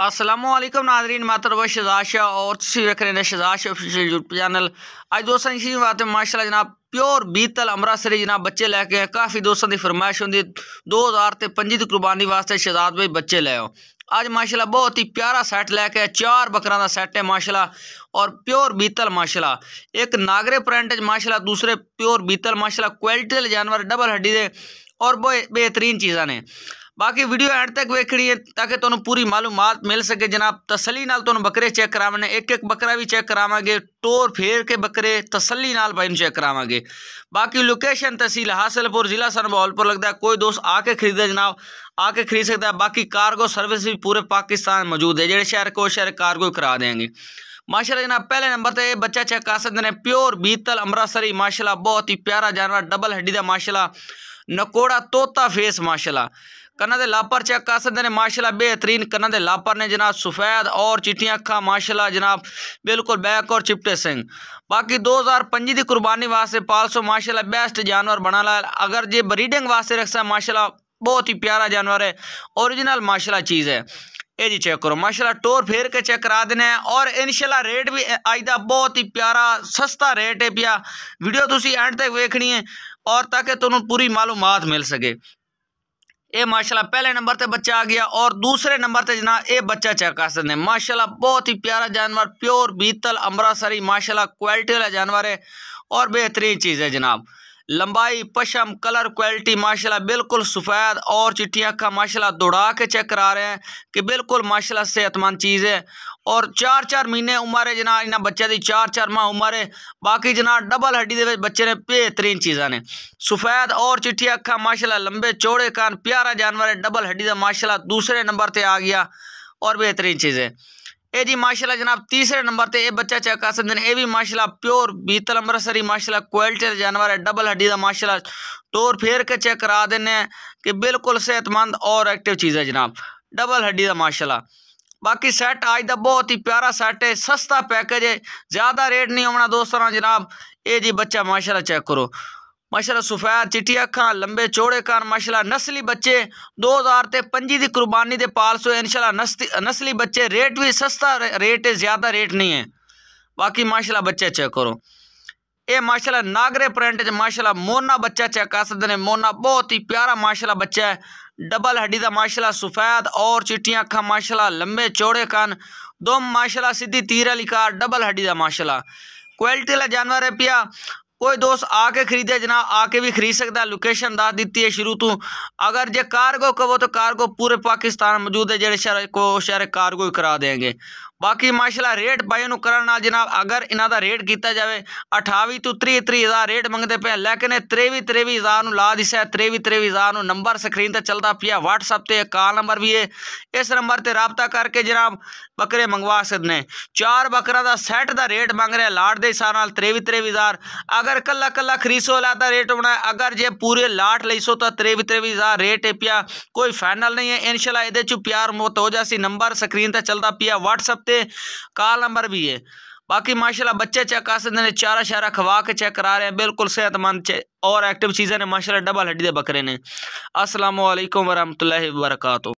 असलम नाजरीन शहजाद शाह और हैं Shahzad Shah official YouTube channel अज दोस्तों इसी बात है माशाला जनाब प्योर बीतल अमृतसरी जनाब बच्चे लैके आए काफ़ी दोस्तों की फरमाइश होंगी दो हज़ार से पंजी की कुर्बानी वास्ते शहजाद भाई बच्चे लै आओ अज माशाला बहुत ही प्यारा सैट लैके चार बकरा का सैट है माशाला और प्योर बीतल माशाला एक नागरे प्रिंट माशाला दूसरे प्योर बीतल माशाला क्वालिटी जानवर डबल हड्डी के और बेहतरीन चीज़ा ने बाकी वीडियो एंड तक वेखनी है ताकि तुम्हें तो पूरी मालूम मिल सके जनाब तसली नाल तो बकरे चेक करावे एक एक बकरा भी चेक करावे टोर फेर के बकरे तसली नाल भाई चेक करावे बाकी लोकेशन तहसील हासिलपुर जिला सन बहौलपुर लगता है कोई दोस्त आके खरीदे जनाब आके खरीद सकता है बाकी कारगो सर्विस भी पूरे पाकिस्तान मौजूद है जेडे शहर को शहर कारगो करा देंगे माशाला जनाब पहले नंबर पर बच्चा चेक कर सकते हैं प्योर बीतल अमृतसरी माशाला बहुत ही प्यारा जानवर डबल हड्डी का माशाला नकोड़ा तोता फेस माशाला कन्ना दे लापर चेक कर सकते हैं माशाला बेहतरीन कन्ना दे लापर ने जनाब सफेद और चिटियाँ अखा माशाला जनाब बिल्कुल बैक और चिपटे सिंह बाकी दो हज़ार पंजी की कुर्बानी वास्ते पालसो माशाला बेस्ट जानवर बना ला अगर जो ब्रीडिंग वास्ते रखसा माशाला बहुत ही प्यारा जानवर है ओरिजिनल माशाला चीज़ है ये जी चेक करो माशाला टोर फेर के चेक करा देने और इनशाला रेट भी आइदा बहुत ही प्यारा सस्ता रेट है पिया वीडियो तुम एंड तक वेखनी है और ताकि तुम पूरी मालूम मिल सके ये माशाल्लाह पहले नंबर से बच्चा आ गया और दूसरे नंबर से जना ये बच्चा चकासन है माशाल्लाह बहुत ही प्यारा जानवर प्योर बीतल अमरासरी माशाल्लाह क्वालिटी वाला जानवर है और बेहतरीन चीज़ है जनाब लंबाई पशम कलर क्वालिटी माशाल्लाह बिल्कुल सफ़ेद और चिट्ठी का माशाल्लाह दौड़ा के चेक करा रहे हैं कि बिल्कुल माशाल्लाह सेहतमंद चीज़ है और चार चार महीने उम्र है जना इन्हें बच्चे की चार चार माह उम्र है बाकी जना डबल हड्डी के बच्चे ने बेहतरीन चीज़ा ने सफ़ेद और चिट्ठी अखा माशाला लंबे चौड़े कान प्यारा जानवर है डबल हड्डी का माशाला दूसरे नंबर पर आ गया और बेहतरीन चीज़ है ए जी माशाला जनाब तीसरे नंबर से यह बच्चा चेक कर सकते हैं यह भी माशाला प्योर बीतल अमृतसरी माशाला क्वालिटी का जानवर है डबल हड्डी का माशाला टोर फेर के चेक करा दें कि बिल्कुल सेहतमंद और एक्टिव चीज़ है जनाब डबल हड्डी का माशाला बाकी सैट आज का बहुत ही प्यारा सैट है सस्ता पैकेज है ज़्यादा रेट नहीं होना दोस्तों जनाब ए जी बच्चा माशाला चेक करो माशाला सफैद चिट्टी अखा लंबे चौड़े कान माशाला नस्ली बच्चे दो हज़ार से पंजी की कुर्बानी के पाल सो इनशाला नस्ली बच्चे रेट भी सस्ता रेट है ज़्यादा रेट नहीं है बाकी माशाला बच्चे चेक करो ये माशाला नागरे प्रिंट माशाला मोना बच्चा चेक कर सकते हैं मोना बहुत ही प्यारा माशाला बच्चा है डबल हड्डी का माशाला सफेद और चिट्टियाँ अखा माशाला लंबे चौड़े कान दो माशाला सीधी तीर वाली कार डबल हड्डी का माशाला क्वालिटी वाला जानवर है पिया कोई दोस्त आके खरीदे जनाब आके भी खरीद सकता लोकेशन दस दी है शुरू तू अगर जो कारगो कहो तो कारगो पूरे पाकिस्तान मौजूद है जो शहर को शहर कारगो करा देंगे ਬਾਕੀ ਮਾਸ਼ਾਅੱਲਾ ਰੇਟ ਭਾਈ ਨੂੰ ਕਰਨ ਨਾਲ ਜਨਾਬ ਅਗਰ ਇਹਨਾਂ ਦਾ ਰੇਟ ਕੀਤਾ ਜਾਵੇ 28 ਤੋਂ 30 30000 ਰੇਟ ਮੰਗਦੇ ਪਏ ਲੇਕਿਨ 23 33000 ਨੂੰ ਲਾ ਦਿਸਾ 23 33000 ਨੂੰ ਨੰਬਰ ਸਕਰੀਨ ਤੇ ਚੱਲਦਾ ਪਿਆ WhatsApp ਤੇ ਕਾਲ ਨੰਬਰ ਵੀ ਹੈ ਇਸ ਨੰਬਰ ਤੇ رابطہ ਕਰਕੇ ਜਨਾਬ ਬੱਕਰੇ ਮੰਗਵਾ ਸਕਦੇ ਨੇ ਚਾਰ ਬੱਕਰਾ ਦਾ ਸੈੱਟ ਦਾ ਰੇਟ ਮੰਗ ਰਿਹਾ ਲਾਟ ਦੇ ਹਿਸਾਬ ਨਾਲ 23 33000 ਅਗਰ ਕੱਲਾ ਕੱਲਾ ਖਰੀਸੋ ਲਾਦਾ ਰੇਟ ਬਣਾ ਅਗਰ ਜੇ ਪੂਰੇ ਲਾਟ ਲਈਸੋ ਤਾਂ 23 33000 ਰੇਟ ਹੈ ਪਿਆ ਕੋਈ ਫਾਈਨਲ ਨਹੀਂ ਹੈ ਇਨਸ਼ਾਅੱਲਾ ਇਹਦੇ ਚ ਪਿਆਰ ਮੋਤ ਹੋ ਜਾਸੀ ਨੰਬਰ ਸਕਰੀਨ ਤੇ ਚੱਲਦਾ ਪਿਆ WhatsApp सकते काल नंबर भी है बाकी माशाल्लाह बच्चे चेक कर सकते हैं चारा शारा खवा के चेक करा रहे हैं बिल्कुल सेहतमंद और एक्टिव चीज़ें ने माशाल्लाह डबल हड्डी दे बकरे ने असलम वरहमल वर्का